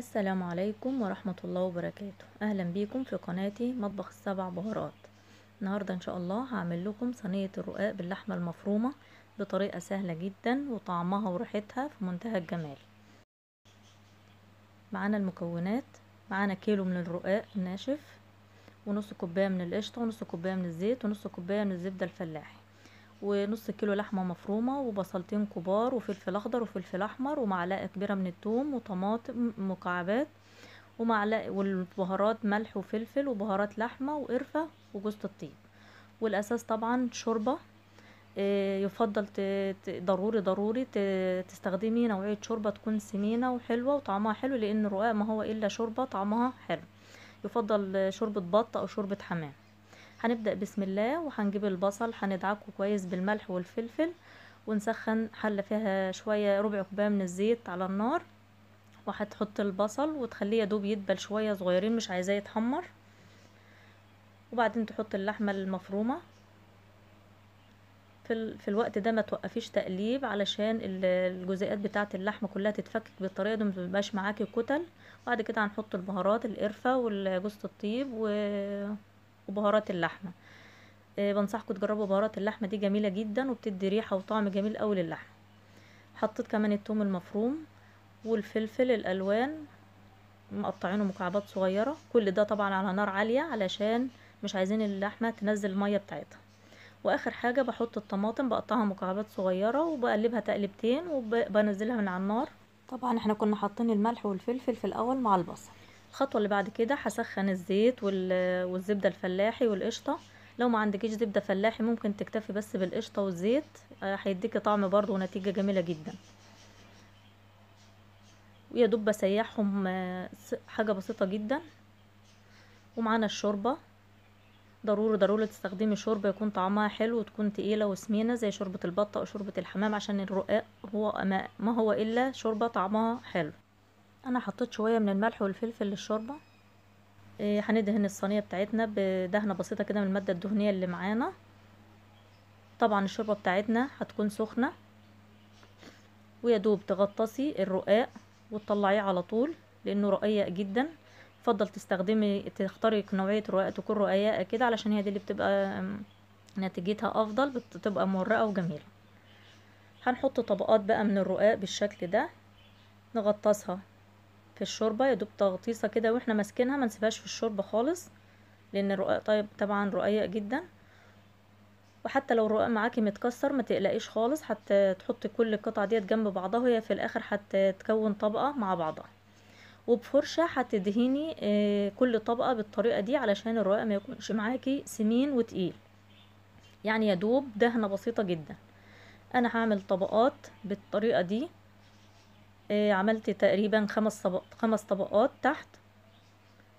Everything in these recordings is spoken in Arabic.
السلام عليكم ورحمة الله وبركاته أهلا بيكم في قناتي مطبخ السبع بهارات النهاردة إن شاء الله هعمل لكم صينية الرقاق باللحمة المفرومة بطريقة سهلة جدا وطعمها وريحتها في منتهى الجمال معانا المكونات معانا كيلو من الرقاق الناشف ونص كوباية من القشطة ونص كوباية من الزيت ونص كوباية من الزبدة الفلاحي ونص كيلو لحمة مفرومة وبصلتين كبار وفلفل أخضر وفلفل أحمر ومعلقة كبيرة من التوم وطماطم مكعبات ومعلقة والبهارات ملح وفلفل وبهارات لحمة وقرفة وجوز الطيب والأساس طبعا شوربة آه، يفضل ضروري ضروري تستخدمي نوعية شوربة تكون سمينة وحلوة وطعمها حلو لأن الرقاق ما هو إلا شوربة طعمها حلو يفضل شوربة بط أو شوربة حمام هنبدأ بسم الله وهنجيب البصل هندعكه كويس بالملح والفلفل ونسخن حلة فيها شوية ربع كوباية من الزيت على النار وهتحط البصل وتخليه يدوب يدبل شوية صغيرين مش عايزاه يتحمر وبعدين تحط اللحمة المفرومة في, في الوقت ده ما توقفيش تقليب علشان الجزيئات بتاعة اللحمة كلها تتفكك بالطريقة دي متبقاش معاكي كتل بعد كده هنحط البهارات القرفة وجوزة الطيب و وبهارات اللحمه آه، بنصحكم تجربوا بهارات اللحمه دي جميله جدا وبتدي ريحه وطعم جميل قوي للحمه حطيت كمان التوم المفروم والفلفل الالوان مقطعينه مكعبات صغيره كل ده طبعا على نار عاليه علشان مش عايزين اللحمه تنزل الميه بتاعتها واخر حاجه بحط الطماطم بقطعها مكعبات صغيره وبقلبها تقلبتين وبنزلها من على النار طبعا احنا كنا حاطين الملح والفلفل في الاول مع البصل الخطوه اللي بعد كده هسخن الزيت والزبده الفلاحي والقشطه لو ما عندكيش زبده فلاحي ممكن تكتفي بس بالقشطه والزيت آه، هيديكي طعم برضو ونتيجه جميله جدا ويا دوب بسيحهم آه، حاجه بسيطه جدا ومعانا الشوربه ضروري ضروري تستخدمي شوربه يكون طعمها حلو وتكون تقيله وسمينه زي شوربه البطه او شوربه الحمام عشان الرقاق هو ما هو الا شوربه طعمها حلو انا حطيت شويه من الملح والفلفل للشوربه إيه، هندهن الصينيه بتاعتنا بدهنه بسيطه كده من الماده الدهنيه اللي معانا طبعا الشوربه بتاعتنا هتكون سخنه ويا دوب تغطسي الرقاق وتطلعيه على طول لانه رقيق جدا تفضل تستخدمي تختاري نوعيه رقاق تكون رقيقه كده علشان هي دي اللي بتبقى نتيجتها افضل بتبقى مرقه وجميله هنحط طبقات بقى من الرقاق بالشكل ده نغطسها في الشوربه يا دوب تغطيسه كده واحنا ماسكينها ما نسيبهاش في الشوربه خالص لان الرقاق طيب طبعا رقيق جدا وحتى لو الرقاق معاكي متكسر ما تقلقيش خالص حتى تحطي كل القطع ديت جنب بعضها وهي في الاخر تكون طبقه مع بعضها وبفرشه هتدهني آه، كل طبقه بالطريقه دي علشان الرقاق ما يكونش معاكي سمين وتقيل يعني دوب دهنه بسيطه جدا انا هعمل طبقات بالطريقه دي آه، عملت تقريبا خمس طبق خمس طبقات تحت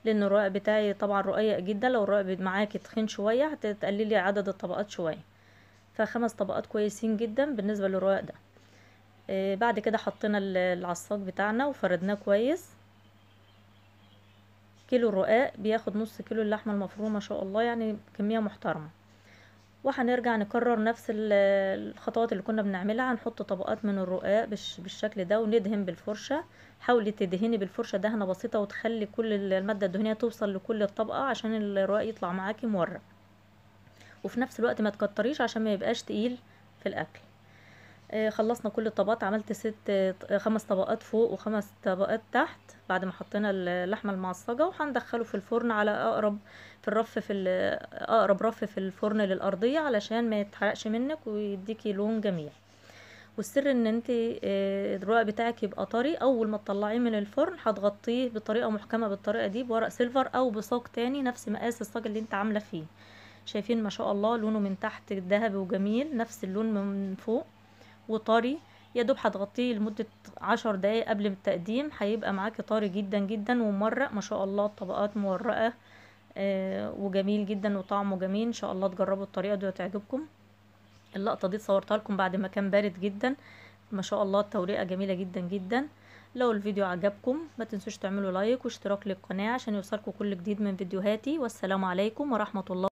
لان الرقاق بتاعي طبعا رقيق جدا لو الرقاق معاكي تخين شويه هتقللي عدد الطبقات شويه فخمس طبقات كويسين جدا بالنسبه للرقاق ده آه، بعد كده حطينا العصاك بتاعنا وفردناه كويس كيلو الرقاق بياخد نص كيلو اللحمه المفرومه ما شاء الله يعني كميه محترمه وهنرجع نكرر نفس الخطوات اللي كنا بنعملها هنحط طبقات من الرقاق بالشكل ده وندهن بالفرشة حاولي تدهني بالفرشة دهنة بسيطة وتخلي كل المادة الدهنية توصل لكل الطبقة عشان الرقاق يطلع معاكي مورق وفي نفس الوقت ما تكتريش عشان ما يبقاش تقيل في الاكل آه، خلصنا كل الطبقات عملت ست آه، آه، خمس طبقات فوق وخمس طبقات تحت بعد ما حطينا اللحمه المعصجه وهندخله في الفرن على اقرب في الرف في اقرب رف في الفرن للارضيه علشان ما يتحرقش منك ويديكي لون جميل والسر ان انت الرق بتاعك يبقى طري اول ما تطلعيه من الفرن هتغطيه بطريقه محكمه بالطريقه دي بورق سيلفر او بصاج تاني نفس مقاس الصاج اللي انت عامله فيه شايفين ما شاء الله لونه من تحت ذهبي وجميل نفس اللون من فوق وطري يا دوب هتغطيه لمدة عشر دقايق قبل التقديم هيبقى معاكي طري جدا جدا ومرق ما شاء الله الطبقات مورقة آه وجميل جدا وطعمه جميل ان شاء الله تجربوا الطريقة دي وتعجبكم اللقطة دي صورتها لكم بعد ما كان بارد جدا ما شاء الله التوريقة جميلة جدا جدا لو الفيديو عجبكم ما تنسوش تعملوا لايك واشتراك للقناة عشان يوصلكم كل جديد من فيديوهاتي والسلام عليكم ورحمة الله